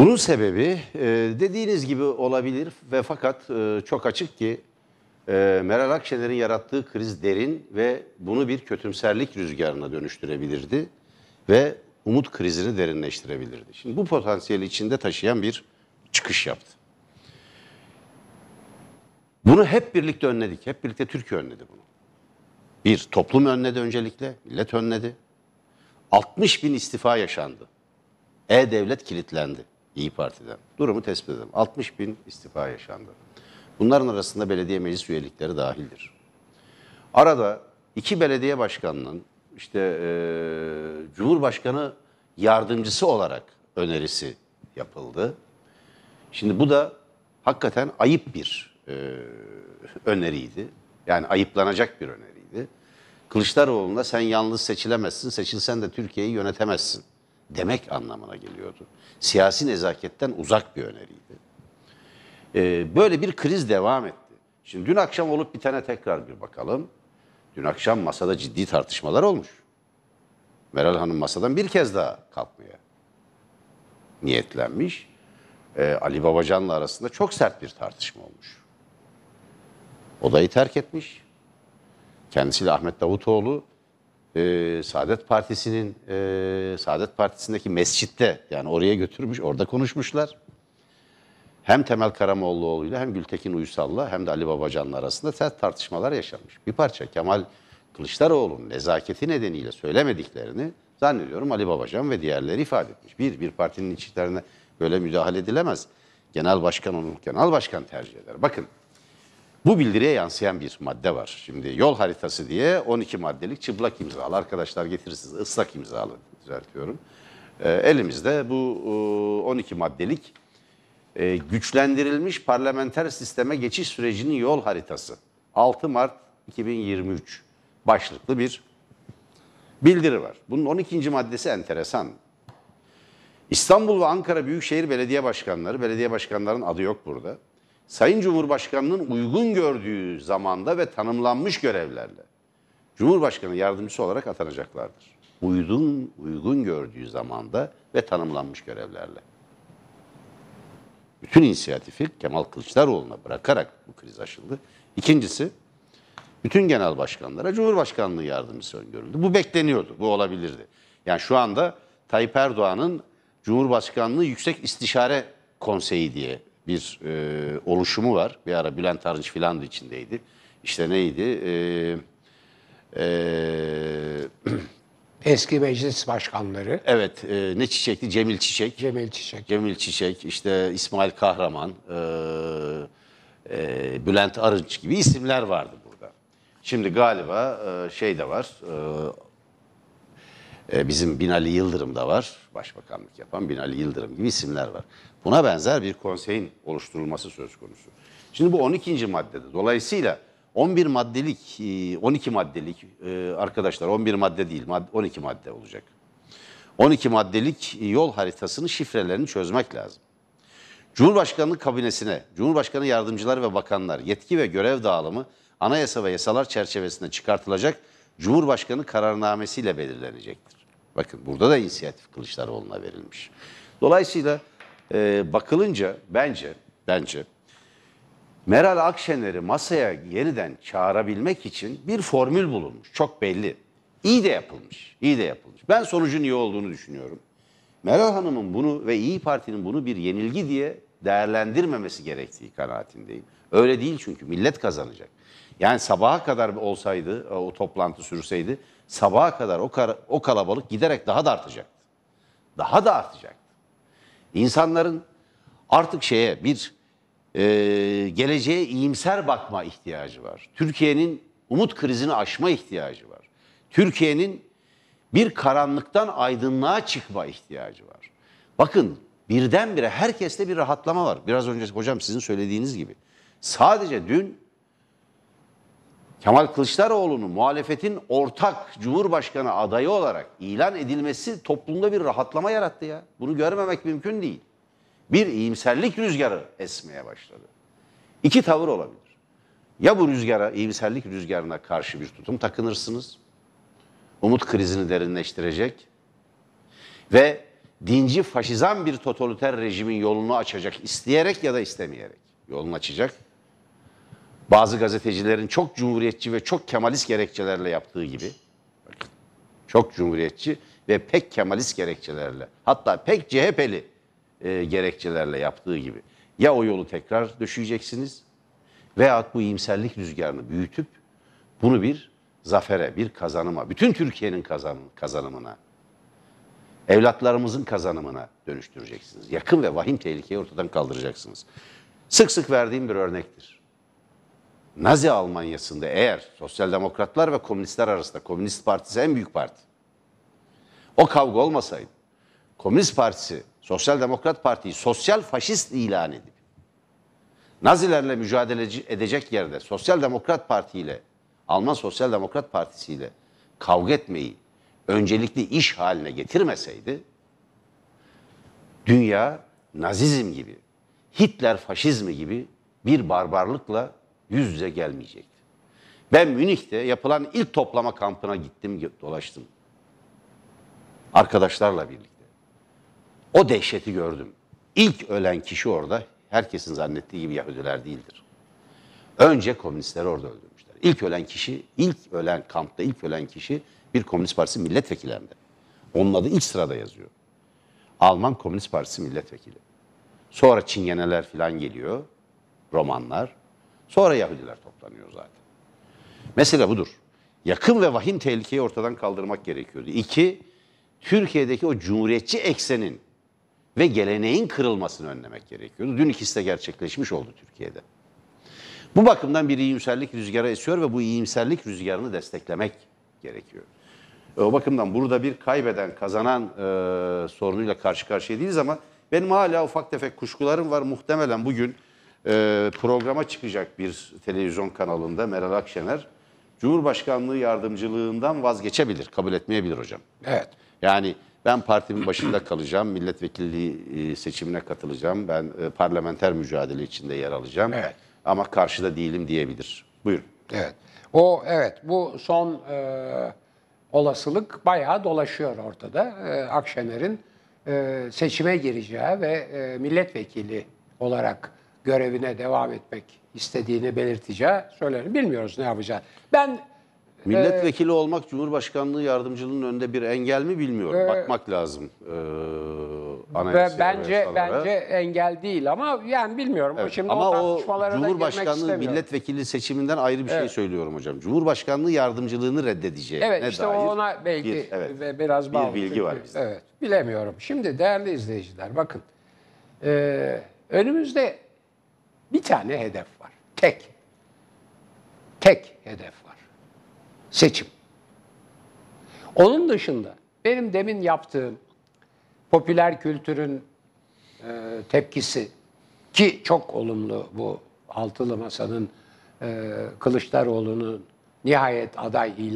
Bunun sebebi e, dediğiniz gibi olabilir ve fakat e, çok açık ki e, Meral Akşener'in yarattığı kriz derin ve bunu bir kötümserlik rüzgarına dönüştürebilirdi ve umut krizini derinleştirebilirdi. Şimdi bu potansiyeli içinde taşıyan bir çıkış yaptı. Bunu hep birlikte önledik. Hep birlikte Türkiye önledi bunu. Bir, toplum önledi öncelikle. Millet önledi. 60 bin istifa yaşandı. E-Devlet kilitlendi. İyi Parti'den. Durumu tespit edelim. 60 bin istifa yaşandı. Bunların arasında belediye meclis üyelikleri dahildir. Arada iki belediye başkanının işte e, Cumhurbaşkanı yardımcısı olarak önerisi yapıldı. Şimdi bu da hakikaten ayıp bir e, öneriydi. Yani ayıplanacak bir öneriydi. Kılıçdaroğlu'na sen yalnız seçilemezsin, seçilsen de Türkiye'yi yönetemezsin demek anlamına geliyordu. Siyasi nezaketten uzak bir öneriydi. Ee, böyle bir kriz devam etti. Şimdi dün akşam olup bitene tekrar bir bakalım. Dün akşam masada ciddi tartışmalar olmuş. Meral Hanım masadan bir kez daha kalkmaya niyetlenmiş. Ee, Ali Babacan'la arasında çok sert bir tartışma olmuş. Odayı terk etmiş. Kendisiyle Ahmet Davutoğlu e, Saadet Partisi'nin e, Saadet Partisi'ndeki mescitte yani oraya götürmüş orada konuşmuşlar. Hem Temel Karamollaoğlu'yla hem Gültekin Uysal'la hem de Ali Babacan'la arasında sert tartışmalar yaşanmış. Bir parça Kemal Kılıçdaroğlu'nun nezaketi nedeniyle söylemediklerini zannediyorum Ali Babacan ve diğerleri ifade etmiş. Bir, bir partinin içlerine böyle müdahale edilemez. Genel başkan onu genel başkan tercih eder. Bakın bu bildiriye yansıyan bir madde var. Şimdi yol haritası diye 12 maddelik çıplak imzalı. Arkadaşlar getirirsiniz ıslak imzalı düzeltiyorum. E, elimizde bu e, 12 maddelik e, güçlendirilmiş parlamenter sisteme geçiş sürecinin yol haritası. 6 Mart 2023 başlıklı bir bildiri var. Bunun 12. maddesi enteresan. İstanbul ve Ankara Büyükşehir Belediye Başkanları, belediye başkanlarının adı yok burada Sayın Cumhurbaşkanı'nın uygun gördüğü zamanda ve tanımlanmış görevlerle Cumhurbaşkanı yardımcısı olarak atanacaklardır. Uygun, uygun gördüğü zamanda ve tanımlanmış görevlerle. Bütün inisiyatifi Kemal Kılıçdaroğlu'na bırakarak bu kriz aşıldı. İkincisi, bütün genel başkanlara Cumhurbaşkanlığı yardımcısı öngörüldü. Bu bekleniyordu, bu olabilirdi. Yani şu anda Tayyip Erdoğan'ın Cumhurbaşkanlığı Yüksek İstişare Konseyi diye bir e, oluşumu var. Bir ara Bülent Arınç filan da içindeydi. İşte neydi? E, e, Eski meclis başkanları. Evet, e, ne Çiçek'ti? Cemil Çiçek. Cemil Çiçek. Cemil Çiçek, işte İsmail Kahraman, e, e, Bülent Arınç gibi isimler vardı burada. Şimdi galiba e, şey de var, e, ee, bizim Binali Yıldırım da var. Başbakanlık yapan Binali Yıldırım gibi isimler var. Buna benzer bir konseyin oluşturulması söz konusu. Şimdi bu 12. maddede. Dolayısıyla 11 maddelik, 12 e, maddelik e, arkadaşlar 11 madde değil 12 madde olacak. 12 maddelik yol haritasının şifrelerini çözmek lazım. Cumhurbaşkanlığı kabinesine, Cumhurbaşkanı yardımcıları ve bakanlar yetki ve görev dağılımı anayasa ve yasalar çerçevesinde çıkartılacak Cumhurbaşkanı kararnamesiyle belirlenecektir. Bakın burada da inisiyatif Kılıçdaroğlu'na verilmiş. Dolayısıyla e, bakılınca bence bence Meral Akşener'i masaya yeniden çağırabilmek için bir formül bulunmuş. Çok belli. İyi de yapılmış. İyi de yapılmış. Ben sonucun iyi olduğunu düşünüyorum. Meral Hanım'ın bunu ve İyi Parti'nin bunu bir yenilgi diye değerlendirmemesi gerektiği kanaatindeyim. Öyle değil çünkü millet kazanacak. Yani sabaha kadar olsaydı e, o toplantı sürseydi sabaha kadar o, kar, o kalabalık giderek daha da artacaktı. Daha da artacaktı. İnsanların artık şeye bir e, geleceğe iyimser bakma ihtiyacı var. Türkiye'nin umut krizini aşma ihtiyacı var. Türkiye'nin bir karanlıktan aydınlığa çıkma ihtiyacı var. Bakın birdenbire herkeste bir rahatlama var. Biraz önce hocam sizin söylediğiniz gibi. Sadece dün Kemal Kılıçdaroğlu'nu muhalefetin ortak cumhurbaşkanı adayı olarak ilan edilmesi toplumda bir rahatlama yarattı ya. Bunu görmemek mümkün değil. Bir iyimserlik rüzgarı esmeye başladı. İki tavır olabilir. Ya bu rüzgara, iyimserlik rüzgarına karşı bir tutum takınırsınız. Umut krizini derinleştirecek ve dinci faşizan bir totaliter rejimin yolunu açacak isteyerek ya da istemeyerek. Yolunu açacak bazı gazetecilerin çok cumhuriyetçi ve çok kemalist gerekçelerle yaptığı gibi çok cumhuriyetçi ve pek kemalist gerekçelerle hatta pek CHP'li e, gerekçelerle yaptığı gibi ya o yolu tekrar düşeceksiniz veya bu iyimserlik rüzgarını büyütüp bunu bir zafere, bir kazanıma, bütün Türkiye'nin kazan, kazanımına, evlatlarımızın kazanımına dönüştüreceksiniz. Yakın ve vahim tehlikeyi ortadan kaldıracaksınız. Sık sık verdiğim bir örnektir. Nazi Almanyası'nda eğer sosyal demokratlar ve komünistler arasında, Komünist Partisi en büyük parti. O kavga olmasaydı, Komünist Partisi, Sosyal Demokrat Parti'yi sosyal faşist ilan edip, Nazilerle mücadele edecek yerde Sosyal Demokrat Parti ile, Alman Sosyal Demokrat Partisi ile kavga etmeyi öncelikli iş haline getirmeseydi, dünya Nazizm gibi, Hitler faşizmi gibi bir barbarlıkla yüz yüze gelmeyecekti. Ben Münih'te yapılan ilk toplama kampına gittim, dolaştım. Arkadaşlarla birlikte. O dehşeti gördüm. İlk ölen kişi orada herkesin zannettiği gibi Yahudiler değildir. Önce komünistleri orada öldürmüşler. İlk ölen kişi, ilk ölen kampta ilk ölen kişi bir Komünist Partisi milletvekili Onun adı ilk sırada yazıyor. Alman Komünist Partisi milletvekili. Sonra Çingeneler falan geliyor. Romanlar. Sonra Yahudiler toplanıyor zaten. Mesela budur. Yakın ve vahim tehlikeyi ortadan kaldırmak gerekiyordu. İki, Türkiye'deki o cumhuriyetçi eksenin ve geleneğin kırılmasını önlemek gerekiyordu. Dün ikisi de gerçekleşmiş oldu Türkiye'de. Bu bakımdan bir iyimserlik rüzgarı esiyor ve bu iyimserlik rüzgarını desteklemek gerekiyor. E, o bakımdan burada bir kaybeden, kazanan e, sorunuyla karşı karşıya değiliz ama benim hala ufak tefek kuşkularım var. Muhtemelen bugün e, programa çıkacak bir televizyon kanalında Meral Akşener Cumhurbaşkanlığı yardımcılığından vazgeçebilir, kabul etmeyebilir hocam. Evet. Yani ben partimin başında kalacağım, milletvekilliği e, seçimine katılacağım, ben e, parlamenter mücadele içinde yer alacağım. Evet. Ama karşıda değilim diyebilir. Buyurun. Evet. O evet bu son e, olasılık bayağı dolaşıyor ortada. E, Akşener'in e, seçime gireceği ve e, milletvekili olarak görevine devam etmek istediğini belirteceği söylenir. Bilmiyoruz ne yapacağı. Ben Milletvekili ee, olmak Cumhurbaşkanlığı yardımcılığının önünde bir engel mi bilmiyorum. E, Bakmak lazım. Ee, ve bence ve bence engel değil ama yani bilmiyorum. Evet, şimdi ama o tartışmalara Cumhurbaşkanlığı milletvekili seçiminden ayrı bir şey evet. şey söylüyorum hocam. Cumhurbaşkanlığı yardımcılığını reddedeceği. Evet işte dair? ona belki bir, evet, biraz Bir bilgi var bizde. Evet bilemiyorum. Şimdi değerli izleyiciler bakın. E, önümüzde bir tane hedef var. Tek. Tek hedef var. Seçim. Onun dışında benim demin yaptığım popüler kültürün e, tepkisi ki çok olumlu bu altılı masanın e, Kılıçdaroğlu'nun nihayet aday ilan